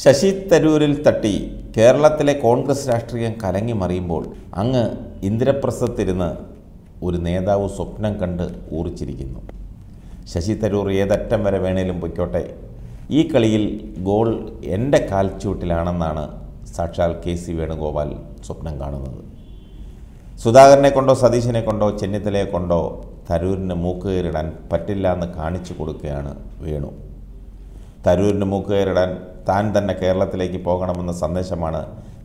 ശശി തരൂരിൽ തട്ടി കേരളത്തിലെ കോൺഗ്രസ് രാഷ്ട്രീയം കലങ്ങി മറിയുമ്പോൾ അങ്ങ് ഇന്ദ്രപ്രസ്ഥത്തിരുന്ന് ഒരു നേതാവ് സ്വപ്നം കണ്ട് ഊറിച്ചിരിക്കുന്നു ശശി തരൂർ ഏതറ്റം വരെ വേണേലും പൊയ്ക്കോട്ടെ ഈ കളിയിൽ ഗോൾ എൻ്റെ കാൽച്ചൂട്ടിലാണെന്നാണ് സാക്ഷാൽ കെ സി വേണുഗോപാൽ സ്വപ്നം കാണുന്നത് സുധാകരനെ കൊണ്ടോ സതീശനെ കൊണ്ടോ ചെന്നിത്തലയെ കൊണ്ടോ തരൂരിന് മൂക്കുകയറിടാൻ പറ്റില്ല എന്ന് കാണിച്ചു കൊടുക്കുകയാണ് വേണു തരൂരിന് മൂക്കുകയറിടാൻ താൻ തന്നെ കേരളത്തിലേക്ക് പോകണമെന്ന സന്ദേശമാണ്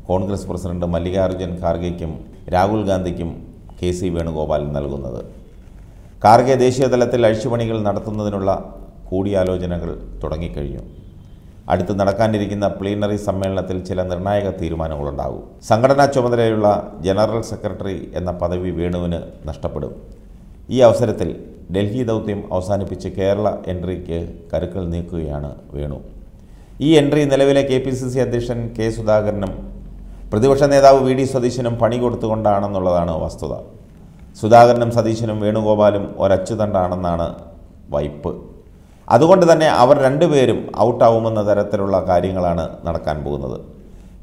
കോൺഗ്രസ് പ്രസിഡന്റ് മല്ലികാർജ്ജുൻ ഖാർഗെയ്ക്കും രാഹുൽ ഗാന്ധിക്കും കെ സി വേണുഗോപാലൻ നൽകുന്നത് ഖാർഗെ ദേശീയതലത്തിൽ അഴിച്ചുപണികൾ നടത്തുന്നതിനുള്ള കൂടിയാലോചനകൾ തുടങ്ങിക്കഴിഞ്ഞു അടുത്ത് നടക്കാനിരിക്കുന്ന പ്ലീനറി സമ്മേളനത്തിൽ ചില നിർണായക തീരുമാനങ്ങളുണ്ടാകും സംഘടനാ ചുമതലയുള്ള ജനറൽ സെക്രട്ടറി എന്ന പദവി വേണുവിന് നഷ്ടപ്പെടും ഈ അവസരത്തിൽ ഡൽഹി ദൗത്യം അവസാനിപ്പിച്ച് കേരള എൻട്രിക്ക് കരുക്കൾ നീക്കുകയാണ് വേണു ഈ എൻട്രി നിലവിലെ കെ പി സി സി അധ്യക്ഷൻ കെ സുധാകരനും പ്രതിപക്ഷ നേതാവ് വി ഡി സതീശനും പണി കൊടുത്തുകൊണ്ടാണെന്നുള്ളതാണ് വസ്തുത സുധാകരനും സതീശനും വേണുഗോപാലും ഒരച്ചുതണ്ടാണെന്നാണ് വൈപ്പ് അതുകൊണ്ട് തന്നെ അവർ രണ്ടുപേരും ഔട്ടാവുമെന്ന തരത്തിലുള്ള കാര്യങ്ങളാണ് നടക്കാൻ പോകുന്നത്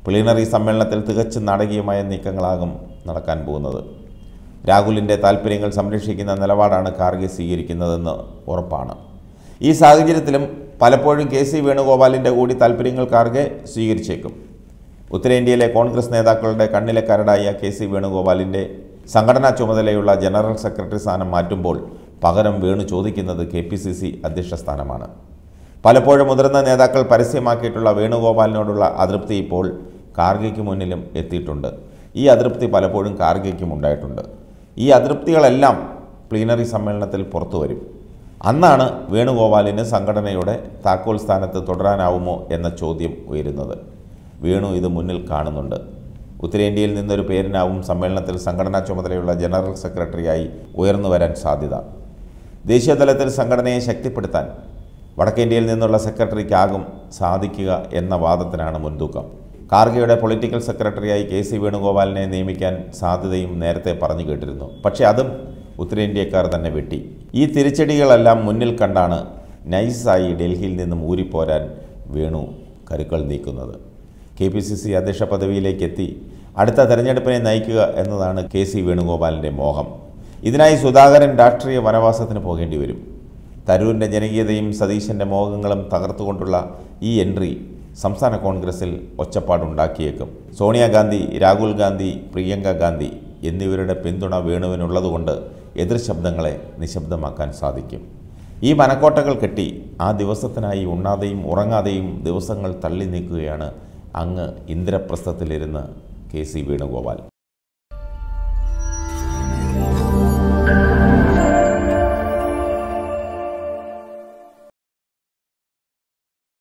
പ്ലീനറി സമ്മേളനത്തിൽ തികച്ചും നാടകീയമായ നീക്കങ്ങളാകും നടക്കാൻ പോകുന്നത് രാഹുലിൻ്റെ താൽപ്പര്യങ്ങൾ സംരക്ഷിക്കുന്ന നിലപാടാണ് കാർഗെ സ്വീകരിക്കുന്നതെന്ന് ഉറപ്പാണ് ഈ സാഹചര്യത്തിലും പലപ്പോഴും കെ സി വേണുഗോപാലിൻ്റെ കൂടി താല്പര്യങ്ങൾക്കാർക്ക് സ്വീകരിച്ചേക്കും ഉത്തരേന്ത്യയിലെ കോൺഗ്രസ് നേതാക്കളുടെ കണ്ണിലെ കരടായ കെ സി വേണുഗോപാലിൻ്റെ സംഘടനാ ചുമതലയുള്ള ജനറൽ സെക്രട്ടറി സ്ഥാനം മാറ്റുമ്പോൾ പകരം വേണു ചോദിക്കുന്നത് കെ പി സി സി അധ്യക്ഷ സ്ഥാനമാണ് പലപ്പോഴും മുതിർന്ന നേതാക്കൾ പരസ്യമാക്കിയിട്ടുള്ള വേണുഗോപാലിനോടുള്ള അതൃപ്തി ഇപ്പോൾ കാർഗയ്ക്ക് മുന്നിലും എത്തിയിട്ടുണ്ട് ഈ അതൃപ്തി പലപ്പോഴും കാർഗയ്ക്കും ഉണ്ടായിട്ടുണ്ട് ഈ അതൃപ്തികളെല്ലാം പ്ലീനറി സമ്മേളനത്തിൽ പുറത്തു വരും അന്നാണ് വേണുഗോപാലിന് സംഘടനയുടെ താക്കോൽ സ്ഥാനത്ത് തുടരാനാവുമോ എന്ന ചോദ്യം ഉയരുന്നത് വേണു ഇത് മുന്നിൽ കാണുന്നുണ്ട് ഉത്തരേന്ത്യയിൽ നിന്നൊരു പേരിനാവും സമ്മേളനത്തിൽ സംഘടനാ ചുമതലയുള്ള ജനറൽ സെക്രട്ടറിയായി ഉയർന്നു വരാൻ സാധ്യത ദേശീയതലത്തിൽ സംഘടനയെ ശക്തിപ്പെടുത്താൻ വടക്കേന്ത്യയിൽ നിന്നുള്ള സെക്രട്ടറിക്കാകും സാധിക്കുക എന്ന വാദത്തിനാണ് മുൻതൂക്കം കാർഗയുടെ പൊളിറ്റിക്കൽ സെക്രട്ടറിയായി കെ സി വേണുഗോപാലിനെ നിയമിക്കാൻ സാധ്യതയും നേരത്തെ പറഞ്ഞു കേട്ടിരുന്നു പക്ഷേ അതും ഉത്തരേന്ത്യക്കാർ തന്നെ വെട്ടി ഈ തിരിച്ചടികളെല്ലാം മുന്നിൽ കണ്ടാണ് നൈസായി ഡൽഹിയിൽ നിന്നും ഊരിപ്പോരാൻ വേണു കരുക്കൾ നീക്കുന്നത് കെ പി സി സി അധ്യക്ഷ പദവിയിലേക്ക് എത്തി അടുത്ത തെരഞ്ഞെടുപ്പിനെ നയിക്കുക എന്നതാണ് കെ സി വേണുഗോപാലിൻ്റെ മോഹം ഇതിനായി സുധാകരൻ രാഷ്ട്രീയ വനവാസത്തിന് പോകേണ്ടി വരും തരൂരിൻ്റെ ജനകീയതയും സതീശൻ്റെ മോഹങ്ങളും തകർത്തുകൊണ്ടുള്ള ഈ എൻട്രി സംസ്ഥാന കോൺഗ്രസിൽ ഒച്ചപ്പാടുണ്ടാക്കിയേക്കും സോണിയാഗാന്ധി രാഹുൽ ഗാന്ധി പ്രിയങ്ക ഗാന്ധി എന്നിവരുടെ പിന്തുണ വേണുവിനുള്ളതുകൊണ്ട് എതിർ ശബ്ദങ്ങളെ നിശബ്ദമാക്കാൻ സാധിക്കും ഈ മനക്കോട്ടകൾ കെട്ടി ആ ദിവസത്തിനായി ഉണ്ണാതെയും ഉറങ്ങാതെയും ദിവസങ്ങൾ തള്ളി നീക്കുകയാണ് അങ്ങ് ഇന്ദ്രപ്രസ്ഥത്തിലിരുന്ന് കെ സി വേണുഗോപാൽ